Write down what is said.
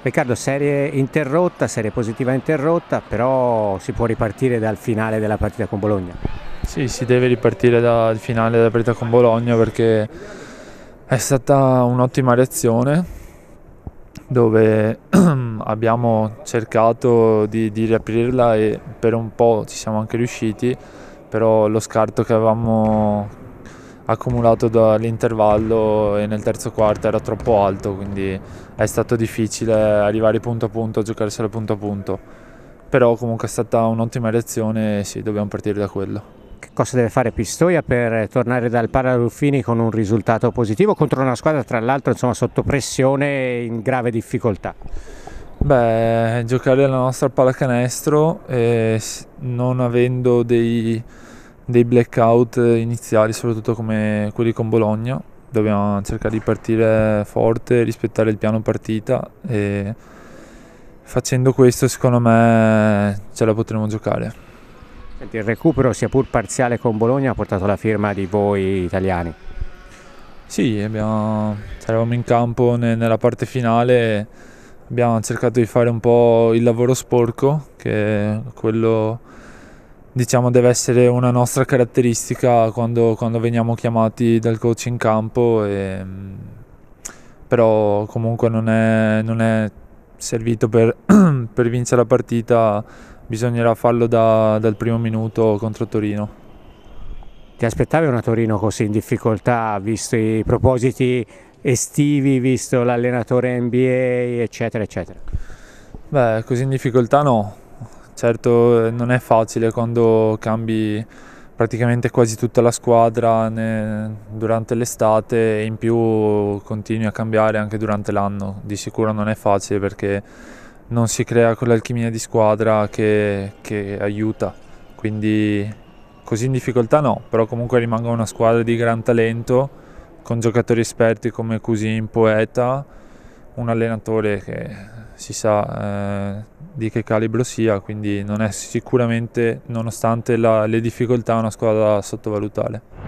Riccardo, serie interrotta, serie positiva interrotta, però si può ripartire dal finale della partita con Bologna. Sì, si deve ripartire dal finale della partita con Bologna perché è stata un'ottima reazione dove abbiamo cercato di, di riaprirla e per un po' ci siamo anche riusciti, però lo scarto che avevamo accumulato dall'intervallo e nel terzo quarto era troppo alto, quindi è stato difficile arrivare punto a punto, giocarsela punto a punto. Però comunque è stata un'ottima reazione e sì, dobbiamo partire da quello. Che cosa deve fare Pistoia per tornare dal Pararuffini con un risultato positivo contro una squadra tra l'altro insomma, sotto pressione e in grave difficoltà? Beh, giocare la nostra pallacanestro eh, non avendo dei dei blackout eh, iniziali, soprattutto come quelli con Bologna. Dobbiamo cercare di partire forte, rispettare il piano partita e facendo questo secondo me ce la potremo giocare. il recupero, sia pur parziale con Bologna, ha portato la firma di voi italiani. Sì, abbiamo, eravamo in campo nella parte finale, abbiamo cercato di fare un po' il lavoro sporco, che è quello diciamo deve essere una nostra caratteristica quando, quando veniamo chiamati dal coach in campo e, mm, però comunque non è, non è servito per, per, vincere la partita bisognerà farlo da, dal primo minuto contro Torino ti aspettavi una Torino così in difficoltà visto i propositi estivi visto l'allenatore NBA eccetera eccetera beh così in difficoltà no Certo non è facile quando cambi praticamente quasi tutta la squadra durante l'estate e in più continui a cambiare anche durante l'anno. Di sicuro non è facile perché non si crea quell'alchimia di squadra che, che aiuta. Quindi così in difficoltà no, però comunque rimango una squadra di gran talento con giocatori esperti come Cusin, Poeta, un allenatore che si sa... Eh, di che calibro sia, quindi non è sicuramente, nonostante la, le difficoltà, una squadra da sottovalutare.